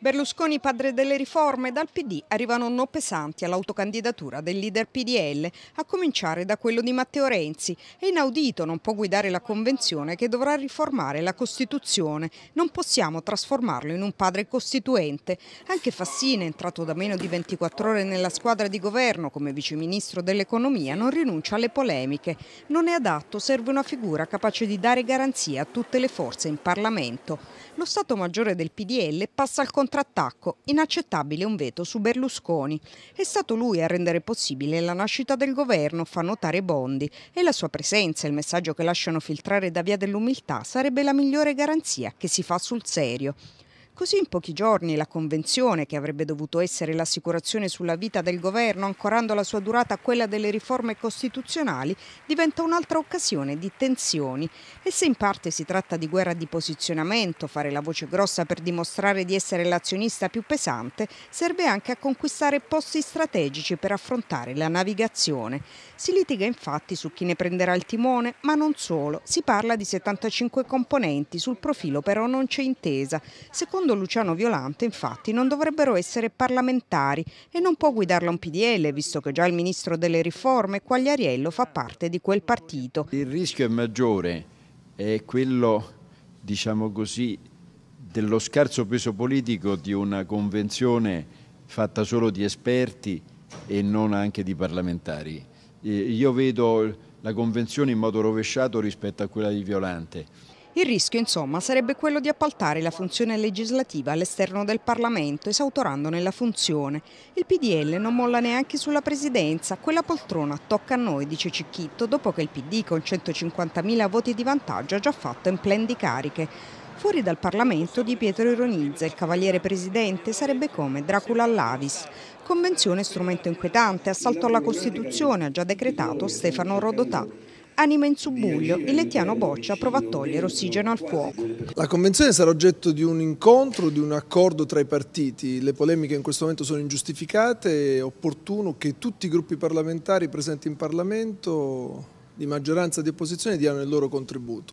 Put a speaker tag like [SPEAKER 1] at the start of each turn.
[SPEAKER 1] Berlusconi padre delle riforme, dal PD arrivano no pesanti all'autocandidatura del leader PDL, a cominciare da quello di Matteo Renzi. È inaudito, non può guidare la convenzione che dovrà riformare la Costituzione. Non possiamo trasformarlo in un padre costituente. Anche Fassina, entrato da meno di 24 ore nella squadra di governo come viceministro dell'economia, non rinuncia alle polemiche. Non è adatto, serve una figura capace di dare garanzia a tutte le forze in Parlamento. Lo Stato Maggiore del PDL passa al contrario contrattacco, inaccettabile un veto su Berlusconi. È stato lui a rendere possibile la nascita del governo, fa notare Bondi, e la sua presenza e il messaggio che lasciano filtrare da via dell'umiltà sarebbe la migliore garanzia che si fa sul serio. Così in pochi giorni la convenzione, che avrebbe dovuto essere l'assicurazione sulla vita del governo, ancorando la sua durata a quella delle riforme costituzionali, diventa un'altra occasione di tensioni. E se in parte si tratta di guerra di posizionamento, fare la voce grossa per dimostrare di essere l'azionista più pesante, serve anche a conquistare posti strategici per affrontare la navigazione. Si litiga infatti su chi ne prenderà il timone, ma non solo. Si parla di 75 componenti, sul profilo però non c'è intesa. Secondo Secondo Luciano Violante, infatti, non dovrebbero essere parlamentari e non può guidarla un PDL, visto che già il ministro delle riforme, Quagliariello, fa parte di quel
[SPEAKER 2] partito. Il rischio è maggiore, è quello, diciamo così, dello scarso peso politico di una convenzione fatta solo di esperti e non anche di parlamentari. Io vedo la convenzione in modo rovesciato rispetto a quella di Violante.
[SPEAKER 1] Il rischio, insomma, sarebbe quello di appaltare la funzione legislativa all'esterno del Parlamento, esautorandone la funzione. Il PDL non molla neanche sulla presidenza, quella poltrona tocca a noi, dice Cicchitto, dopo che il PD con 150.000 voti di vantaggio ha già fatto in di cariche. Fuori dal Parlamento Di Pietro ironizza, il cavaliere presidente sarebbe come Dracula all'Avis. Convenzione strumento inquietante, assalto alla Costituzione, ha già decretato Stefano Rodotà. Anima in subbuglio, il Lettiano Boccia prova a togliere ossigeno al fuoco. La convenzione sarà oggetto di un incontro,
[SPEAKER 3] di un accordo tra i partiti. Le polemiche in questo momento sono ingiustificate, è opportuno che tutti i gruppi parlamentari presenti in Parlamento di maggioranza e di opposizione diano il loro contributo.